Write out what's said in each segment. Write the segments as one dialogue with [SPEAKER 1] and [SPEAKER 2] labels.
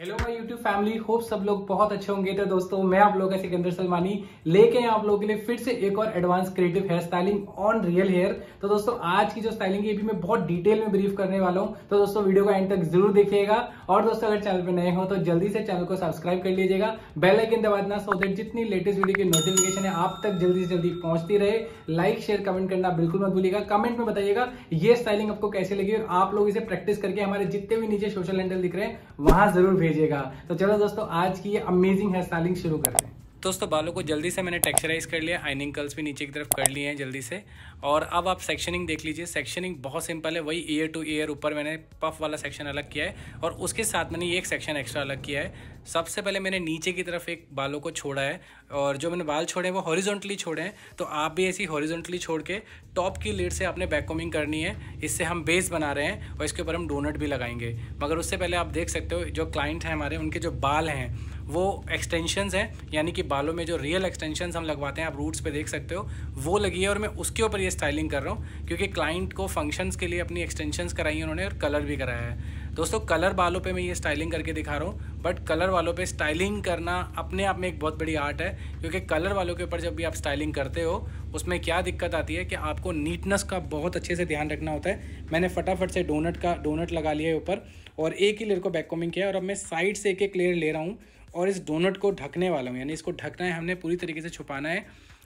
[SPEAKER 1] hello my YouTube family hope सब लोग बहुत अच्छे होंगे तो दोस्तों मैं आप लोगों का सिकंदर सलमानी लेके आप लोगों के लिए फिर से एक और advance creative hair styling on real hair तो दोस्तों आज की जो स्टाइलिंग है भी मैं बहुत डिटेल में ब्रीफ करने वाला हूँ तो दोस्तों वीडियो को एंड तक जरूर देखिएगा और दोस्तों अगर चैनल पर नए हो तो जल्दी से चैनल को सब्सक्राइब कर लीजिएगा बेलाइकन दबा देना सो देट जितनी लेटेस्ट वीडियो की नोटिफिकेशन है आप तक जल्दी से जल्दी पहुंचती रहे लाइक शेयर कमेंट करना बिल्कुल मत भूलिएगा कमेंट में बताइएगा ये स्टाइलिंग आपको कैसे लगी और आप लोग इसे प्रैक्टिस करके हमारे जितने भी नीचे सोशल हैंडल दिख रहे हैं वहां जरूर भेजिएगा तो चलो दोस्तों आज की ये अमेजिंग हेयर स्टाइलिंग शुरू करते हैं दोस्तों बालों को जल्दी से मैंने टेक्सचराइज कर लिया आइनिंग कल्स भी नीचे की तरफ कर लिए हैं जल्दी से और अब आप सेक्शनिंग देख लीजिए सेक्शनिंग बहुत सिंपल है वही ईयर टू ईयर ऊपर मैंने पफ वाला सेक्शन अलग किया है और उसके साथ मैंने ये एक सेक्शन एक्स्ट्रा अलग किया है सबसे पहले मैंने नीचे की तरफ एक बालों को छोड़ा है और जो मैंने बाल छोड़े हैं वो हॉरिजोंटली छोड़े हैं तो आप भी ऐसी हॉरिजोंटली छोड़ के टॉप की लीड से आपने बैककॉमिंग करनी है इससे हम बेस बना रहे हैं और इसके ऊपर हम डोनट भी लगाएंगे मगर उससे पहले आप देख सकते हो जो क्लाइंट हैं हमारे उनके जो बाल हैं वो एक्सटेंशन हैं यानी कि बालों में जो रियल एक्सटेंशन हम लगवाते हैं आप रूट्स पे देख सकते हो वो लगी है और मैं उसके ऊपर ये स्टाइलिंग कर रहा हूँ क्योंकि क्लाइंट को फंक्शंस के लिए अपनी एक्सटेंशंस कराई उन्होंने और कलर भी कराया है दोस्तों कलर बालों पे मैं ये स्टाइलिंग करके दिखा रहा हूँ बट कलर वालों पे स्टाइलिंग करना अपने आप में एक बहुत बड़ी आर्ट है क्योंकि कलर वालों के ऊपर जब भी आप स्टाइलिंग करते हो उसमें क्या दिक्कत आती है कि आपको नीटनेस का बहुत अच्छे से ध्यान रखना होता है मैंने फटाफट से डोनट का डोनट लगा लिया है ऊपर और एक ही लेयर को बैक कॉमिंग किया और अब मैं साइड से एक एक लेयर ले रहा हूँ और इस डोनट को ढकने वाला हूँ यानी इसको ढकना है हमने पूरी तरीके से छुपाना है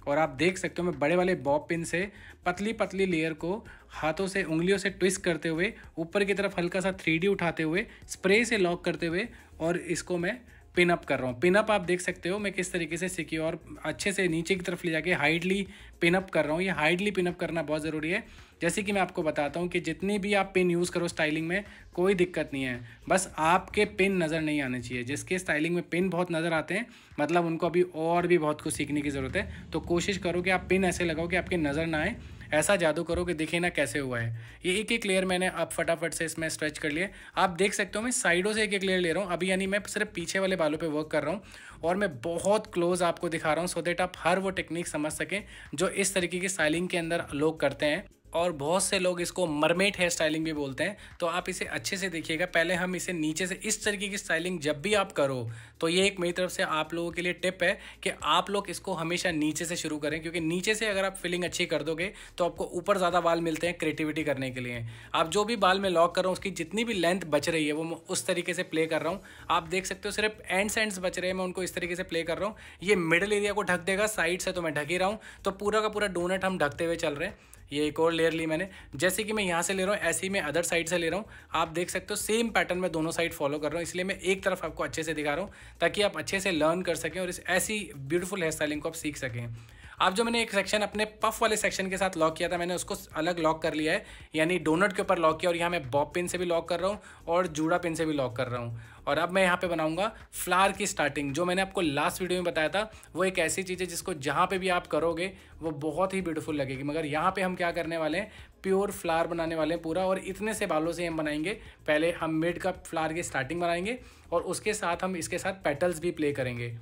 [SPEAKER 1] और आप देख सकते हो मैं बड़े वाले बॉब पिन से पतली पतली लेयर को हाथों से उंगलियों से ट्विस्ट करते हुए ऊपर की तरफ हल्का सा थ्री उठाते हुए स्प्रे से लॉक करते हुए और इसको मैं पिन अप कर रहा हूँ पिन अप आप देख सकते हो मैं किस तरीके से सिक्योर अच्छे से नीचे की तरफ ले जाके हाइडली पिन अप कर रहा हूँ ये हाइडली पिन अप करना बहुत ज़रूरी है जैसे कि मैं आपको बताता हूँ कि जितनी भी आप पिन यूज़ करो स्टाइलिंग में कोई दिक्कत नहीं है बस आपके पिन नज़र नहीं आने चाहिए जिसके स्टाइलिंग में पिन बहुत नज़र आते हैं मतलब उनको अभी और भी बहुत कुछ सीखने की ज़रूरत है तो कोशिश करो कि आप पिन ऐसे लगाओ कि आपके नज़र ना आए ऐसा जादू करो कि दिखे ना कैसे हुआ है ये एक एक लेयर मैंने आप फटाफट से इसमें स्ट्रेच कर लिए आप देख सकते हो मैं साइडों से एक एक लेयर ले रहा हूँ अभी यानी मैं सिर्फ पीछे वाले बालों पर वर्क कर रहा हूँ और मैं बहुत क्लोज आपको दिखा रहा हूँ सो देट आप हर वो टेक्निक समझ सकें जो इस तरीके की स्टाइलिंग के अंदर लोग करते हैं और बहुत से लोग इसको मरमेट हेयर स्टाइलिंग भी बोलते हैं तो आप इसे अच्छे से देखिएगा पहले हम इसे नीचे से इस तरीके की स्टाइलिंग जब भी आप करो तो ये एक मेरी तरफ से आप लोगों के लिए टिप है कि आप लोग इसको हमेशा नीचे से शुरू करें क्योंकि नीचे से अगर आप फिलिंग अच्छी कर दोगे तो आपको ऊपर ज़्यादा बाल मिलते हैं क्रिएटिविटी करने के लिए आप जो भी बाल में लॉक कर रहा हूँ उसकी जितनी भी लेंथ बच रही है वो मैं उस तरीके से प्ले कर रहा हूँ आप देख सकते हो सिर्फ एंड्स एंड्स बच रहे हैं मैं उनको इस तरीके से प्ले कर रहा हूँ ये मिडल एरिया को ढक देगा साइड से तो मैं ढक ही रहा हूँ तो पूरा का पूरा डोनट हम ढकते हुए चल रहे हैं ये एक और लेयर ली मैंने जैसे कि मैं यहाँ से ले रहा हूँ ऐसे ही मैं अदर साइड से ले रहा हूँ आप देख सकते हो सेम पैटर्न में दोनों साइड फॉलो कर रहा हूँ इसलिए मैं एक तरफ आपको अच्छे से दिखा रहा हूँ ताकि आप अच्छे से लर्न कर सकें और इस ऐसी ब्यूटीफुल हेयर स्टाइलिंग को आप सीख सकें अब जो मैंने एक सेक्शन अपने पफ वाले सेक्शन के साथ लॉक किया था मैंने उसको अलग लॉक कर लिया है यानी डोनट के ऊपर लॉक किया और यहाँ मैं बॉब पिन से भी लॉक कर रहा हूँ और जूड़ा पिन से भी लॉक कर रहा हूँ और अब मैं यहाँ पे बनाऊंगा फ्लावर की स्टार्टिंग जो मैंने आपको लास्ट वीडियो में बताया था वो एक ऐसी चीज़ है जिसको जहाँ पे भी आप करोगे वो बहुत ही ब्यूटीफुल लगेगी मगर यहाँ पे हम क्या करने वाले हैं प्योर फ्लावर बनाने वाले हैं पूरा और इतने से बालों से हम बनाएंगे पहले हम मिड का फ्लार की स्टार्टिंग बनाएंगे और उसके साथ हम इसके साथ पेटल्स भी प्ले करेंगे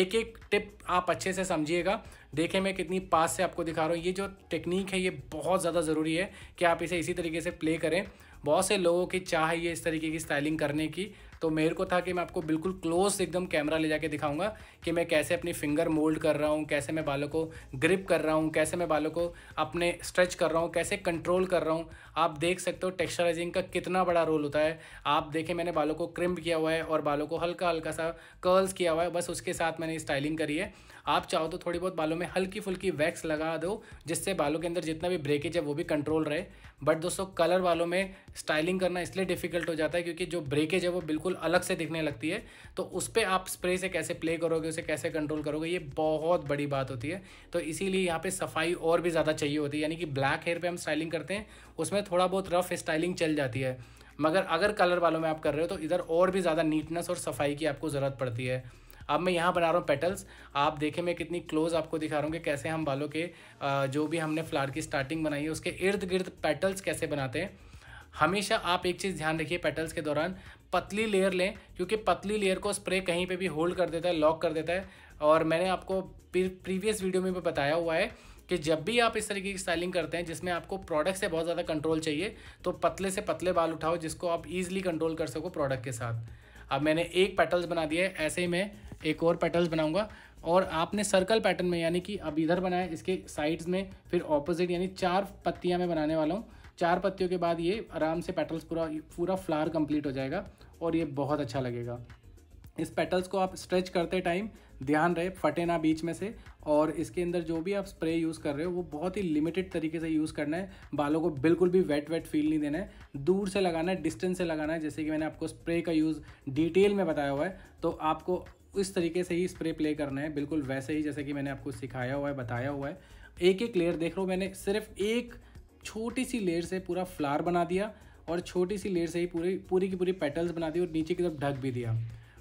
[SPEAKER 1] एक एक टिप आप अच्छे से समझिएगा देखें मैं कितनी पास से आपको दिखा रहा हूँ ये जो टेक्निक है ये बहुत ज़्यादा ज़रूरी है कि आप इसे इसी तरीके से प्ले करें बहुत से लोगों की चाह है ये इस तरीके की स्टाइलिंग करने की तो मेरे को था कि मैं आपको बिल्कुल क्लोज एकदम कैमरा ले जाके दिखाऊंगा कि मैं कैसे अपनी फिंगर मोल्ड कर रहा हूँ कैसे मैं बालों को ग्रिप कर रहा हूँ कैसे मैं बालों को अपने स्ट्रेच कर रहा हूँ कैसे कंट्रोल कर रहा हूँ आप देख सकते हो टेक्स्चराइजिंग का कितना बड़ा रोल होता है आप देखें मैंने बालों को क्रिम्प किया हुआ है और बालों को हल्का हल्का सा कर्ल्स किया हुआ है बस उसके साथ मैंने स्टाइलिंग करी है आप चाहो तो थोड़ी बहुत बालों में हल्की फुल्की वैक्स लगा दो जिससे बालों के अंदर जितना भी ब्रेकेज है वो भी कंट्रोल रहे बट दोस्तों कलर वालों में स्टाइलिंग करना इसलिए डिफिकल्ट हो जाता है क्योंकि जो ब्रेकेज है वो बिल्कुल अलग से दिखने लगती है तो उस पर आप स्प्रे से कैसे प्ले करोगे उसे कैसे कंट्रोल करोगे ये बहुत बड़ी बात होती है तो इसीलिए यहाँ पर सफाई और भी ज़्यादा चाहिए होती है यानी कि ब्लैक हेयर पर हम स्टाइलिंग करते हैं उसमें थोड़ा बहुत रफ स्टाइलिंग चल जाती है मगर अगर कलर वालों में आप कर रहे हो तो इधर और भी ज़्यादा नीटनेस और सफाई की आपको ज़रूरत पड़ती है अब मैं यहाँ बना रहा हूँ पेटल्स आप देखें मैं कितनी क्लोज आपको दिखा रहा हूँ कि कैसे हम बालों के जो भी हमने फ्लावर की स्टार्टिंग बनाई है उसके इर्द गिर्द पेटल्स कैसे बनाते हैं हमेशा आप एक चीज़ ध्यान रखिए पेटल्स के दौरान पतली लेयर लें क्योंकि पतली लेयर को स्प्रे कहीं पे भी होल्ड कर देता है लॉक कर देता है और मैंने आपको प्रीवियस वीडियो में भी बताया हुआ है कि जब भी आप इस तरीके की स्टाइलिंग करते हैं जिसमें आपको प्रोडक्ट से बहुत ज़्यादा कंट्रोल चाहिए तो पतले से पतले बाल उठाओ जिसको आप ईजिली कंट्रोल कर सको प्रोडक्ट के साथ अब मैंने एक पेटल्स बना दिया है ऐसे ही मैं एक और पेटल्स बनाऊंगा और आपने सर्कल पैटर्न में यानी कि अब इधर बनाया इसके साइड्स में फिर ऑपोजिट यानी चार पत्तियाँ मैं बनाने वाला हूँ चार पत्तियों के बाद ये आराम से पेटल्स पूरा पूरा फ्लावर कंप्लीट हो जाएगा और ये बहुत अच्छा लगेगा इस पेटल्स को आप स्ट्रेच करते टाइम ध्यान रहे फटे ना बीच में से और इसके अंदर जो भी आप स्प्रे यूज़ कर रहे हो वो बहुत ही लिमिटेड तरीके से यूज़ करना है बालों को बिल्कुल भी वेट वेट फील नहीं देना है दूर से लगाना है डिस्टेंस से लगाना है जैसे कि मैंने आपको स्प्रे का यूज़ डिटेल में बताया हुआ है तो आपको इस तरीके से ही स्प्रे प्ले करना है बिल्कुल वैसे ही जैसे कि मैंने आपको सिखाया हुआ है बताया हुआ है एक एक लेयर देख रहा हूँ मैंने सिर्फ एक छोटी सी लेयर से पूरा फ्लार बना दिया और छोटी सी लेयर से ही पूरी पूरी की पूरी पेटल्स बना दी और नीचे की तरफ ढक भी दिया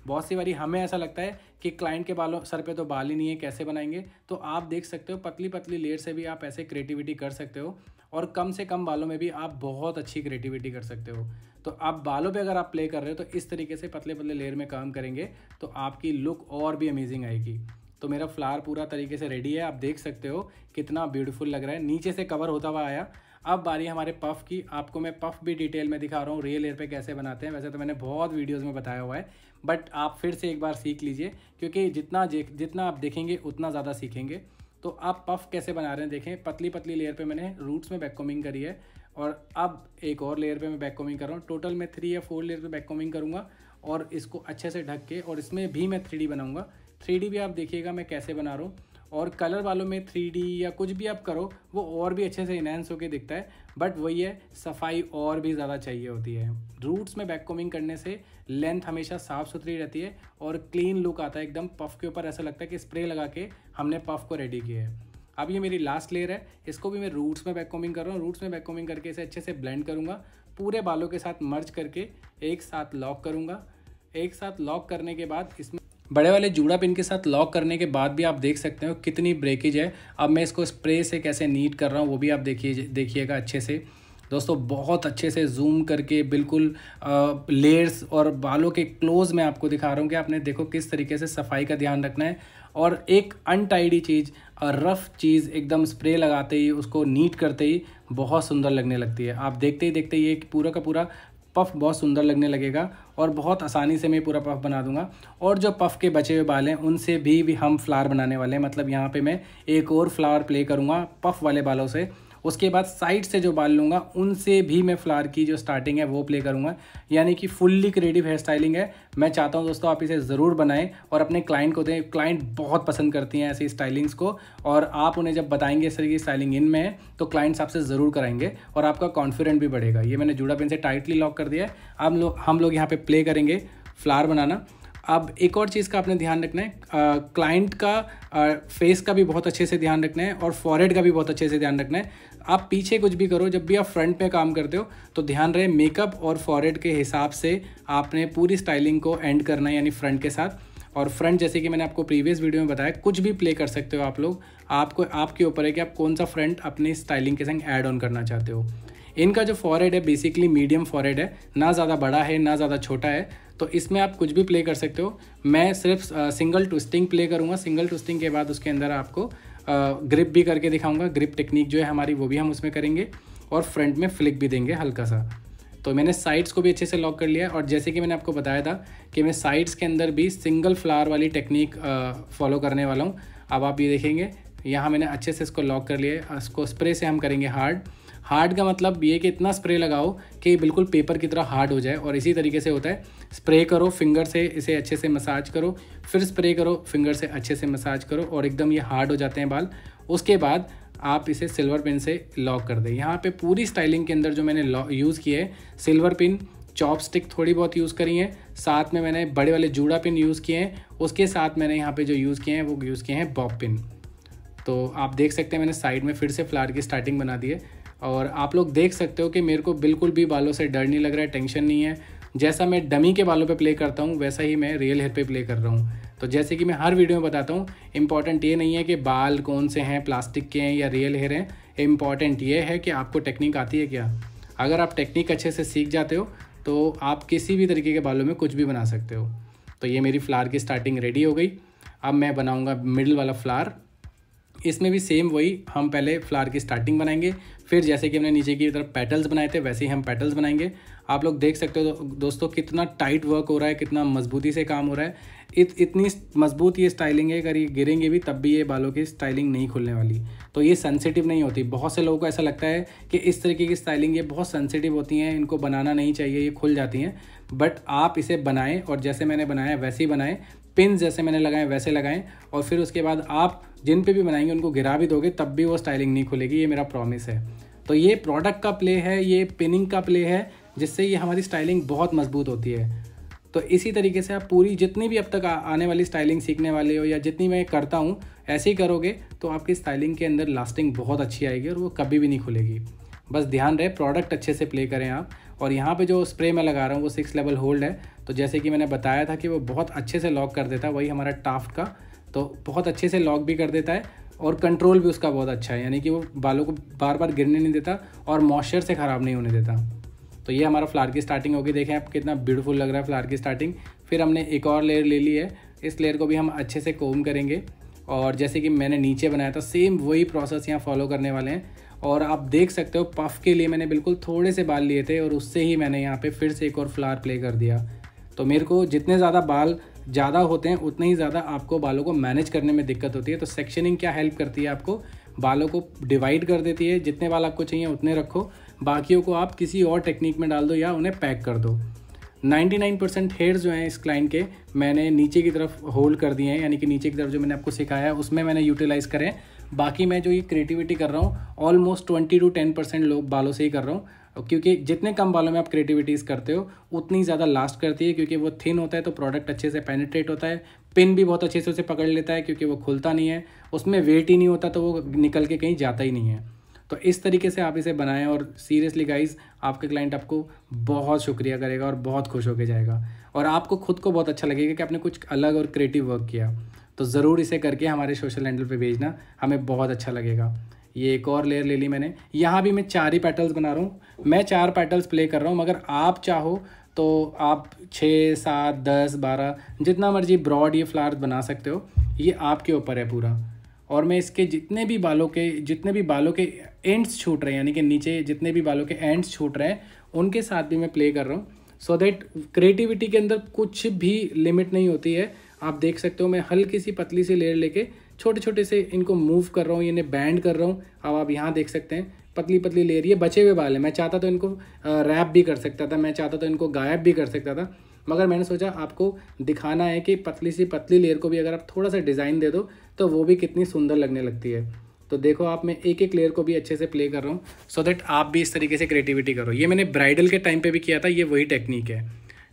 [SPEAKER 1] बहुत सी बारी हमें ऐसा लगता है कि क्लाइंट के बालों सर पे तो बाल ही नहीं है कैसे बनाएंगे तो आप देख सकते हो पतली पतली लेयर से भी आप ऐसे क्रिएटिविटी कर सकते हो और कम से कम बालों में भी आप बहुत अच्छी क्रिएटिविटी कर सकते हो तो आप बालों पे अगर आप प्ले कर रहे हो तो इस तरीके से पतले पतले लेयर में काम करेंगे तो आपकी लुक और भी अमेजिंग आएगी तो मेरा फ्लावर पूरा तरीके से रेडी है आप देख सकते हो कितना ब्यूटीफुल लग रहा है नीचे से कवर होता हुआ आया अब बारी हमारे पफ की आपको मैं पफ भी डिटेल में दिखा रहा हूँ रियल एयर पे कैसे बनाते हैं वैसे तो मैंने बहुत वीडियोस में बताया हुआ है बट आप फिर से एक बार सीख लीजिए क्योंकि जितना जितना आप देखेंगे उतना ज़्यादा सीखेंगे तो आप पफ कैसे बना रहे हैं देखें पतली पतली लेयर पे मैंने रूट्स में बैक कॉमिंग करी है और अब एक और लेयर पे मैं बैक कॉमिंग कर रहा हूँ टोटल मैं थ्री या फोर लेयर पे बैक कॉमिंग करूँगा और इसको अच्छे से ढक के और इसमें भी मैं थ्री बनाऊँगा थ्री भी आप देखिएगा मैं कैसे बना रहा हूँ और कलर वालों में थ्री या कुछ भी आप करो वो और भी अच्छे से इनहेंस होकर दिखता है बट वही है सफाई और भी ज़्यादा चाहिए होती है रूट्स में बैक कॉमिंग करने से लेंथ हमेशा साफ़ सुथरी रहती है और क्लीन लुक आता है एकदम पफ के ऊपर ऐसा लगता है कि स्प्रे लगा के हमने पफ को रेडी किया है अब ये मेरी लास्ट लेयर है इसको भी मैं रूट्स में बैक कर रहा हूँ रूट्स में बैक करके इसे अच्छे से ब्लेंड करूँगा पूरे बालों के साथ मर्ज करके एक साथ लॉक करूँगा एक साथ लॉक करने के बाद इसमें बड़े वाले जूड़ा पिन के साथ लॉक करने के बाद भी आप देख सकते हो कितनी ब्रेकेज है अब मैं इसको स्प्रे से कैसे नीट कर रहा हूँ वो भी आप देखिए देखिएगा अच्छे से दोस्तों बहुत अच्छे से जूम करके बिल्कुल लेयर्स और बालों के क्लोज में आपको दिखा रहा हूँ कि आपने देखो किस तरीके से सफाई का ध्यान रखना है और एक अनटाइडी चीज़ रफ़ चीज़ एकदम स्प्रे लगाते ही उसको नीट करते ही बहुत सुंदर लगने लगती है आप देखते ही देखते ही ये पूरा का पूरा पफ़ बहुत सुंदर लगने लगेगा और बहुत आसानी से मैं पूरा पफ बना दूंगा और जो पफ़ के बचे हुए बाल हैं उनसे भी, भी हम फ्लावर बनाने वाले हैं मतलब यहाँ पे मैं एक और फ्लावर प्ले करूँगा पफ़ वाले बालों से उसके बाद साइड से जो बाल लूँगा उनसे भी मैं फ्लार की जो स्टार्टिंग है वो प्ले करूँगा यानी कि फुल्ली क्रिएटिव हेयर स्टाइलिंग है मैं चाहता हूँ दोस्तों आप इसे ज़रूर बनाएं और अपने क्लाइंट को दें क्लाइंट बहुत पसंद करती हैं ऐसी स्टाइलिंग्स को और आप उन्हें जब बताएंगे इस तरीके की स्टाइलिंग में है तो क्लाइंट्स आपसे ज़रूर कराएंगे और आपका कॉन्फिडेंट भी बढ़ेगा ये मैंने जुड़ा पेन से टाइटली लॉक कर दिया है अब लोग हम लोग यहाँ पर प्ले करेंगे फ्लार बनाना अब एक और चीज़ का आपने ध्यान रखना है क्लाइंट का फेस का भी बहुत अच्छे से ध्यान रखना है और फॉरेड का भी बहुत अच्छे से ध्यान रखना है आप पीछे कुछ भी करो जब भी आप फ्रंट में काम करते हो तो ध्यान रहे मेकअप और फॉरहेड के हिसाब से आपने पूरी स्टाइलिंग को एंड करना है यानी फ्रंट के साथ और फ्रंट जैसे कि मैंने आपको प्रीवियस वीडियो में बताया कुछ भी प्ले कर सकते हो आप लोग आपको आपके ऊपर है कि आप कौन सा फ्रंट अपनी स्टाइलिंग के संग ऐड ऑन करना चाहते हो इनका जो फॉरहेड है बेसिकली मीडियम फॉरहेड है ना ज़्यादा बड़ा है ना ज़्यादा छोटा है तो इसमें आप कुछ भी प्ले कर सकते हो मैं सिर्फ सिंगल ट्विस्टिंग प्ले करूँगा सिंगल ट्विस्टिंग के बाद उसके अंदर आपको ग्रिप भी करके दिखाऊंगा ग्रिप टेक्निक जो है हमारी वो भी हम उसमें करेंगे और फ्रंट में फ्लिक भी देंगे हल्का सा तो मैंने साइड्स को भी अच्छे से लॉक कर लिया और जैसे कि मैंने आपको बताया था कि मैं साइड्स के अंदर भी सिंगल फ्लावर वाली टेक्निक फॉलो करने वाला हूँ अब आप ये देखेंगे यहाँ मैंने अच्छे से इसको लॉक कर लिया इसको स्प्रे से हम करेंगे हार्ड हार्ड का मतलब ये कि इतना स्प्रे लगाओ कि बिल्कुल पेपर की तरह हार्ड हो जाए और इसी तरीके से होता है स्प्रे करो फिंगर से इसे अच्छे से मसाज करो फिर स्प्रे करो फिंगर से अच्छे से मसाज करो और एकदम ये हार्ड हो जाते हैं बाल उसके बाद आप इसे सिल्वर पिन से लॉक कर दें यहाँ पे पूरी स्टाइलिंग के अंदर जो मैंने यूज़ किया है सिल्वर पिन चॉप स्टिक थोड़ी बहुत यूज़ करी है साथ में मैंने बड़े वाले जूड़ा पिन यूज़ किए हैं उसके साथ मैंने यहाँ पे जो यूज़ किए हैं वो यूज़ किए हैं बॉब पिन तो आप देख सकते हैं मैंने साइड में फिर से फ्लावर की स्टार्टिंग बना दी है और आप लोग देख सकते हो कि मेरे को बिल्कुल भी बालों से डर नहीं लग रहा है टेंशन नहीं है जैसा मैं डमी के बालों पे प्ले करता हूँ वैसा ही मैं रियल हेयर पे प्ले कर रहा हूँ तो जैसे कि मैं हर वीडियो में बताता हूँ इंपॉर्टेंट ये नहीं है कि बाल कौन से हैं प्लास्टिक के हैं या रियल हेयर हैं इम्पॉर्टेंट ये है कि आपको टेक्निक आती है क्या अगर आप टेक्निक अच्छे से सीख जाते हो तो आप किसी भी तरीके के बालों में कुछ भी बना सकते हो तो ये मेरी फ्लार की स्टार्टिंग रेडी हो गई अब मैं बनाऊँगा मिडल वाला फ्लार इसमें भी सेम वही हम पहले फ्लावर की स्टार्टिंग बनाएंगे फिर जैसे कि हमने नीचे की तरफ पेटल्स बनाए थे वैसे ही हम पेटल्स बनाएंगे आप लोग देख सकते हो दोस्तों कितना टाइट वर्क हो रहा है कितना मजबूती से काम हो रहा है इत इतनी मजबूत ये स्टाइलिंग है अगर ये गिरेंगे भी तब भी ये बालों की स्टाइलिंग नहीं खुलने वाली तो ये सेंसिटिव नहीं होती बहुत से लोगों को ऐसा लगता है कि इस तरीके की स्टाइलिंग ये बहुत सेंसिटिव होती हैं इनको बनाना नहीं चाहिए ये खुल जाती हैं बट आप इसे बनाएं और जैसे मैंने बनाया वैसे ही बनाएं पिन जैसे मैंने लगाएं वैसे लगाएं और फिर उसके बाद आप जिन पे भी बनाएंगे उनको गिरा भी दोगे तब भी वो स्टाइलिंग नहीं खुलेगी ये मेरा प्रॉमिस है तो ये प्रोडक्ट का प्ले है ये पिनिंग का प्ले है जिससे ये हमारी स्टाइलिंग बहुत मजबूत होती है तो इसी तरीके से आप पूरी जितनी भी अब तक आने वाली स्टाइलिंग सीखने वाले हो या जितनी मैं करता हूँ ऐसे ही करोगे तो आपकी स्टाइलिंग के अंदर लास्टिंग बहुत अच्छी आएगी और वो कभी भी नहीं खुलेगी बस ध्यान रहे प्रोडक्ट अच्छे से प्ले करें आप और यहाँ पे जो स्प्रे मैं लगा रहा हूँ वो सिक्स लेवल होल्ड है तो जैसे कि मैंने बताया था कि वो बहुत अच्छे से लॉक कर देता है वही हमारा टाफ्ट का तो बहुत अच्छे से लॉक भी कर देता है और कंट्रोल भी उसका बहुत अच्छा है यानी कि वो बालों को बार बार गिरने नहीं देता और मॉइस्चर से ख़राब नहीं होने देता तो ये हमारा फ्लार की स्टार्टिंग होगी देखें आप कितना ब्यूटीफुल लग रहा है फ्लार की स्टार्टिंग फिर हमने एक और लेयर ले ली है इस लेयर को भी हम अच्छे से कोम करेंगे और जैसे कि मैंने नीचे बनाया था सेम वही प्रोसेस यहाँ फॉलो करने वाले हैं और आप देख सकते हो पफ के लिए मैंने बिल्कुल थोड़े से बाल लिए थे और उससे ही मैंने यहाँ पर फिर से एक और फ्लार प्ले कर दिया तो मेरे को जितने ज़्यादा बाल ज़्यादा होते हैं उतने ही ज़्यादा आपको बालों को मैनेज करने में दिक्कत होती है तो सेक्शनिंग क्या हेल्प करती है आपको बालों को डिवाइड कर देती है जितने बाल आपको चाहिए उतने रखो बाकियों को आप किसी और टेक्निक में डाल दो या उन्हें पैक कर दो 99% परसेंट हेयर जो हैं इस क्लाइंट के मैंने नीचे की तरफ होल्ड कर दिए हैं यानी कि नीचे की तरफ जो मैंने आपको सिखाया है उसमें मैंने यूटिलाइज़ करें बाकी मैं जो ये क्रिएटिविटी कर रहा हूँ almost twenty two ten percent लोग बालों से ही कर रहा हूँ क्योंकि जितने कम बालों में आप क्रिएटिविटीज़ करते हो उतनी ज़्यादा लास्ट करती है क्योंकि वो थिन होता है तो प्रोडक्ट अच्छे से पेनिट्रेट होता है पिन भी बहुत अच्छे से उसे पकड़ लेता है क्योंकि वो खुलता नहीं है उसमें वेट ही नहीं होता तो वो निकल के कहीं जाता ही नहीं है तो इस तरीके से आप इसे बनाएं और सीरियसली गाइज आपके क्लाइंट आपको बहुत शुक्रिया करेगा और बहुत खुश होकर जाएगा और आपको खुद को बहुत अच्छा लगेगा कि आपने कुछ अलग और क्रिएटिव वर्क किया तो ज़रूर इसे करके हमारे सोशल हैंडल पर भेजना हमें बहुत अच्छा लगेगा ये एक और लेयर ले ली मैंने यहाँ भी मैं चार ही पेटल्स बना रहा हूँ मैं चार पेटल्स प्ले कर रहा हूँ मगर आप चाहो तो आप छः सात दस बारह जितना मर्जी ब्रॉड ये फ्लावर्स बना सकते हो ये आपके ऊपर है पूरा और मैं इसके जितने भी बालों के जितने भी बालों के एंड्स छूट रहे हैं यानी कि नीचे जितने भी बालों के एंड्स छूट रहे हैं उनके साथ भी मैं प्ले कर रहा हूँ सो दैट क्रिएटिविटी के अंदर कुछ भी लिमिट नहीं होती है आप देख सकते हो मैं हल्की सी पतली सी लेयर लेके छोटे छोटे से इनको मूव कर रहा हूँ इन्हें बैंड कर रहा हूँ अब आप यहाँ देख सकते हैं पतली पतली ले रही है बचे हुए बाल है मैं चाहता तो इनको रैप भी कर सकता था मैं चाहता तो इनको गायब भी कर सकता था मगर मैंने सोचा आपको दिखाना है कि पतली सी पतली लेयर को भी अगर आप थोड़ा सा डिज़ाइन दे दो तो वो भी कितनी सुंदर लगने लगती है तो देखो आप मैं एक एक लेयर को भी अच्छे से प्ले कर रहा हूँ सो दैट आप भी इस तरीके से क्रिएटिविटी करो ये मैंने ब्राइडल के टाइम पे भी किया था ये वही टेक्निक है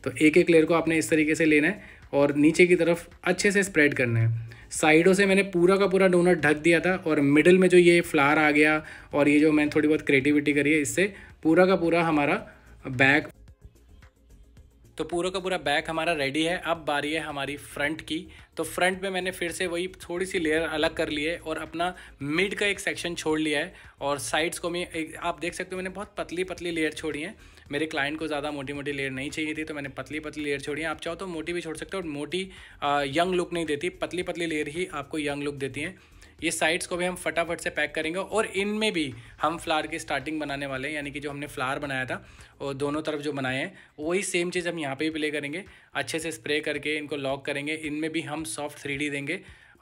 [SPEAKER 1] तो एक एक लेयर को आपने इस तरीके से लेना है और नीचे की तरफ अच्छे से स्प्रेड करना है साइडों से मैंने पूरा का पूरा डोनट ढक दिया था और मिडिल में जो ये फ्लावर आ गया और ये जो मैंने थोड़ी बहुत क्रिएटिविटी करी है इससे पूरा का पूरा हमारा बैग तो पूरा का पूरा बैक हमारा रेडी है अब बारी है हमारी फ्रंट की तो फ्रंट में मैंने फिर से वही थोड़ी सी लेयर अलग कर ली है और अपना मिड का एक सेक्शन छोड़ लिया है और साइड्स को मैं आप देख सकते हो मैंने बहुत पतली पतली लेयर छोड़ी है मेरे क्लाइंट को ज़्यादा मोटी मोटी लेयर नहीं चाहिए थी तो मैंने पतली पतली लेयर छोड़ी है आप चाहो तो मोटी भी छोड़ सकते हो और मोटी यंग लुक नहीं देती पतली पतली लेयर ही आपको यंग लुक देती हैं ये साइड्स को भी हम फटाफट से पैक करेंगे और इनमें भी हम फ्लावर की स्टार्टिंग बनाने वाले हैं यानी कि जो हमने फ्लावर बनाया था और दोनों तरफ जो बनाए हैं वही सेम चीज़ हम यहाँ पे भी प्ले करेंगे अच्छे से स्प्रे करके इनको लॉक करेंगे इनमें भी हम सॉफ्ट थ्री देंगे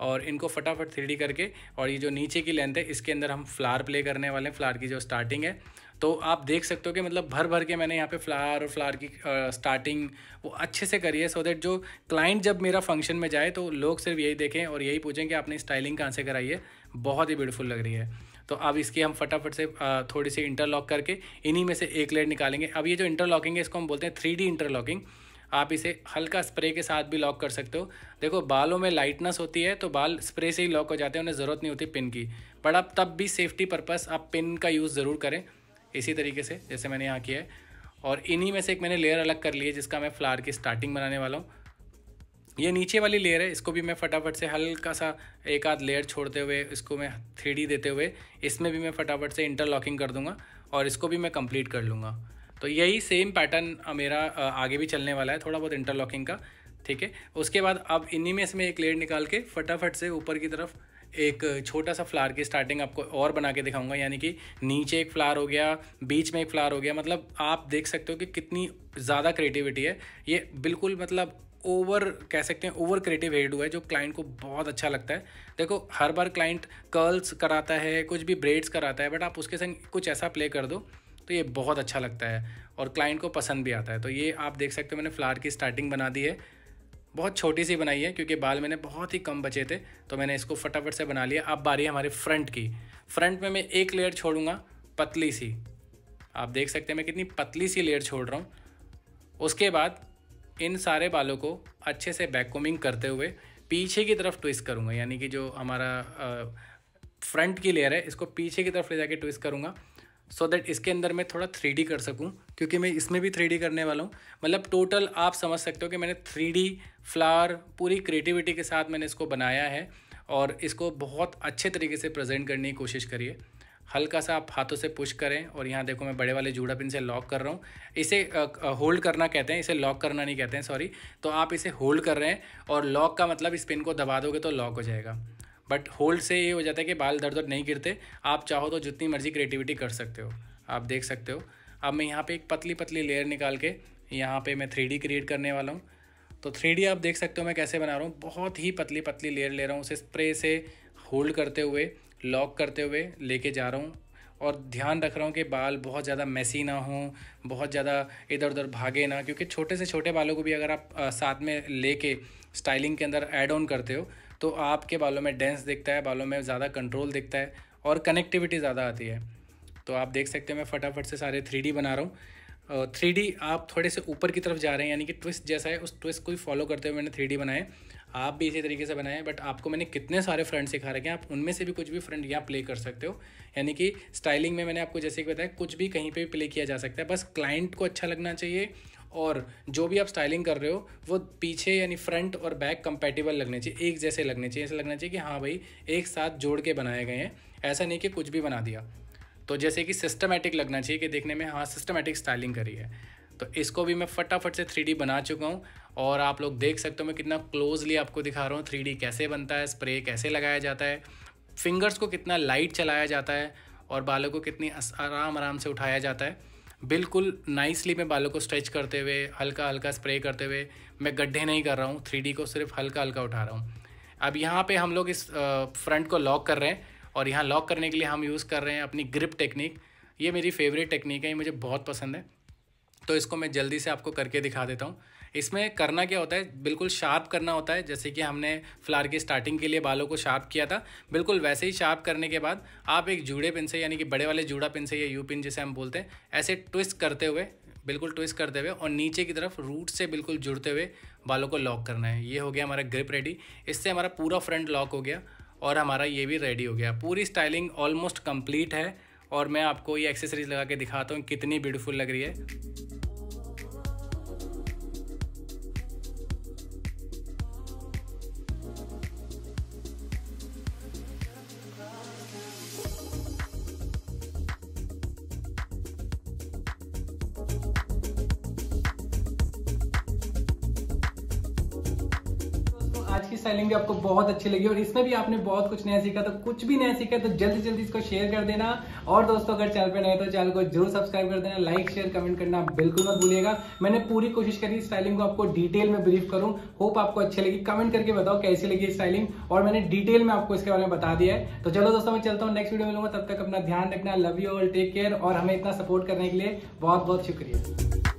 [SPEAKER 1] और इनको फटाफट थ्री करके और ये जो नीचे की लेंथ है इसके अंदर हम फ्लार प्ले करने वाले हैं फ्लार की जो स्टार्टिंग है तो आप देख सकते हो कि मतलब भर भर के मैंने यहाँ पे फ्लावर और फ्लावर की स्टार्टिंग वो अच्छे से करी है सो so दैट जो क्लाइंट जब मेरा फंक्शन में जाए तो लोग सिर्फ यही देखें और यही पूछें कि आपने स्टाइलिंग कहाँ से कराई है बहुत ही ब्यूटीफुल लग रही है तो अब इसकी हम फटाफट से थोड़ी सी इंटरलॉक करके इन्हीं में से एक लेयर निकालेंगे अब ये जो इंटरलॉकिंग है इसको हम बोलते हैं थ्री इंटरलॉकिंग आप इसे हल्का स्प्रे के साथ भी लॉक कर सकते हो देखो बालों में लाइटनेस होती है तो बाल स्प्रे से ही लॉक हो जाते हैं उन्हें ज़रूरत नहीं होती पिन की बट आप तब भी सेफ्टी पर्पज़ आप पिन का यूज़ ज़रूर करें इसी तरीके से जैसे मैंने यहाँ किया है और इन्हीं में से एक मैंने लेयर अलग कर ली है जिसका मैं फ्लावर की स्टार्टिंग बनाने वाला हूँ ये नीचे वाली लेयर है इसको भी मैं फटाफट से हल्का सा एक आध लेयर छोड़ते हुए इसको मैं थ्री देते हुए इसमें भी मैं फटाफट से इंटरलॉकिंग कर दूँगा और इसको भी मैं कंप्लीट कर लूँगा तो यही सेम पैटर्न मेरा आगे भी चलने वाला है थोड़ा बहुत इंटरलॉकिंग का ठीक है उसके बाद अब इन्हीं में से मैं एक लेयर निकाल के फटाफट से ऊपर की तरफ एक छोटा सा फ्लावर की स्टार्टिंग आपको और बना के दिखाऊंगा यानी कि नीचे एक फ्लावर हो गया बीच में एक फ्लावर हो गया मतलब आप देख सकते हो कि कितनी ज़्यादा क्रिएटिविटी है ये बिल्कुल मतलब ओवर कह सकते हैं ओवर क्रिएटिव हेड हुआ है जो क्लाइंट को बहुत अच्छा लगता है देखो हर बार क्लाइंट कर्ल्स कराता है कुछ भी ब्रेड्स कराता है बट आप उसके संग कुछ ऐसा प्ले कर दो तो ये बहुत अच्छा लगता है और क्लाइंट को पसंद भी आता है तो ये आप देख सकते हो मैंने फ्लावर की स्टार्टिंग बना दी है बहुत छोटी सी बनाई है क्योंकि बाल मैंने बहुत ही कम बचे थे तो मैंने इसको फटाफट से बना लिया अब बारी है हमारे फ्रंट की फ्रंट में मैं एक लेयर छोड़ूंगा पतली सी आप देख सकते हैं मैं कितनी पतली सी लेयर छोड़ रहा हूँ उसके बाद इन सारे बालों को अच्छे से बैककोमिंग करते हुए पीछे की तरफ ट्विस्ट करूँगा यानी कि जो हमारा फ्रंट की लेयर है इसको पीछे की तरफ ले जाके ट्विस्ट करूँगा सो so दैट इसके अंदर मैं थोड़ा थ्री कर सकूँ क्योंकि मैं इसमें भी थ्री करने वाला हूँ मतलब टोटल आप समझ सकते हो कि मैंने थ्री फ्लावर पूरी क्रिएटिविटी के साथ मैंने इसको बनाया है और इसको बहुत अच्छे तरीके से प्रेजेंट करने की कोशिश करिए हल्का सा आप हाथों से पुश करें और यहाँ देखो मैं बड़े वाले जूड़ा पिन से लॉक कर रहा हूँ इसे होल्ड करना कहते हैं इसे लॉक करना नहीं कहते हैं सॉरी तो आप इसे होल्ड कर रहे हैं और लॉक का मतलब इस पिन को दबा दोगे तो लॉक हो जाएगा बट होल्ड से ये हो जाता है कि बाल दर दर नहीं गिरते आप चाहो तो जितनी मर्जी क्रिएटिविटी कर सकते हो आप देख सकते हो अब मैं यहाँ पे एक पतली पतली लेयर निकाल के यहाँ पे मैं थ्री क्रिएट करने वाला हूँ तो थ्री आप देख सकते हो मैं कैसे बना रहा हूँ बहुत ही पतली पतली लेयर ले रहा हूँ उसे स्प्रे से होल्ड करते हुए लॉक करते हुए लेके जा रहा हूँ और ध्यान रख रहा हूँ कि बाल बहुत ज़्यादा मैसी ना हो बहुत ज़्यादा इधर उधर भागे ना क्योंकि छोटे से छोटे बालों को भी अगर आप साथ में लेके स्टाइलिंग के अंदर ऐड ऑन करते हो तो आपके बालों में डेंस दिखता है बालों में ज़्यादा कंट्रोल दिखता है और कनेक्टिविटी ज़्यादा आती है तो आप देख सकते हैं मैं फटाफट से सारे थ्री बना रहा हूँ थ्री डी आप थोड़े से ऊपर की तरफ जा रहे हैं यानी कि ट्विस्ट जैसा है उस ट्विस्ट को ही फॉलो करते हुए मैंने थ्री डी बनाए आप भी इसी तरीके से बनाएं बट आपको मैंने कितने सारे फ्रेंड सिखा रखे हैं आप उनमें से भी कुछ भी फ्रेंड यहाँ प्ले कर सकते हो यानी कि स्टाइलिंग में मैंने आपको जैसे कि बताया कुछ भी कहीं पे भी प्ले किया जा सकता है बस क्लाइंट को अच्छा लगना चाहिए और जो भी आप स्टाइलिंग कर रहे हो वो पीछे यानी फ्रंट और बैक कंपेटेबल लगने चाहिए एक जैसे लगने चाहिए ऐसा लगना चाहिए कि हाँ भाई एक साथ जोड़ के बनाए गए हैं ऐसा नहीं कि कुछ भी बना दिया तो जैसे कि सिस्टमेटिक लगना चाहिए कि देखने में हाँ सिस्टमेटिक स्टाइलिंग करी है तो इसको भी मैं फटाफट से थ्री बना चुका हूँ और आप लोग देख सकते हो मैं कितना क्लोजली आपको दिखा रहा हूँ थ्री कैसे बनता है स्प्रे कैसे लगाया जाता है फिंगर्स को कितना लाइट चलाया जाता है और बालों को कितनी आराम आराम से उठाया जाता है बिल्कुल नाइसली मैं बालों को स्ट्रेच करते हुए हल्का हल्का स्प्रे करते हुए मैं गड्ढे नहीं कर रहा हूँ थ्री को सिर्फ हल्का हल्का उठा रहा हूँ अब यहाँ पे हम लोग इस फ्रंट को लॉक कर रहे हैं और यहाँ लॉक करने के लिए हम यूज़ कर रहे हैं अपनी ग्रिप टेक्निक ये मेरी फेवरेट टेक्निक है ये मुझे बहुत पसंद है तो इसको मैं जल्दी से आपको करके दिखा देता हूँ इसमें करना क्या होता है बिल्कुल शार्प करना होता है जैसे कि हमने फ्लार की स्टार्टिंग के लिए बालों को शार्प किया था बिल्कुल वैसे ही शार्प करने के बाद आप एक जूड़े पिन से यानी कि बड़े वाले जूड़ा पिन से या यू पिन जिसे हम बोलते हैं ऐसे ट्विस्ट करते हुए बिल्कुल ट्विस्ट करते हुए और नीचे की तरफ रूट से बिल्कुल जुड़ते हुए बालों को लॉक करना है ये हो गया हमारा ग्रिप रेडी इससे हमारा पूरा फ्रंट लॉक हो गया और हमारा ये भी रेडी हो गया पूरी स्टाइलिंग ऑलमोस्ट कंप्लीट है और मैं आपको ये एक्सेसरीज लगा के दिखाता हूँ कितनी ब्यूटीफुल लग रही है की सेलिंग भी आपको बहुत अच्छी लगी और इसमें भी आपने बहुत कुछ नया सीखा तो कुछ भी नया सीखा तो जल्दी जल्दी इसको शेयर कर देना और दोस्तों अगर चैनल पर नए तो चैनल को जरूर सब्सक्राइब कर देना लाइक शेयर कमेंट करना बिल्कुल मत भूलिएगा मैंने पूरी कोशिश करी स्टाइलिंग को आपको डिटेल में ब्रीफ करूँ होप आपको अच्छी लगी कमेंट करके बताओ कैसी लगी स्टाइलिंग और मैंने डिटेल में आपको इसके बारे में बता दिया है तो चलो दोस्तों मैं चलता हूँ नेक्स्ट वीडियो मिलूंगा तब तक अपना ध्यान रखना love you all take care और हमें इतना सपोर्ट करने के लिए बहुत बहुत शुक्रिया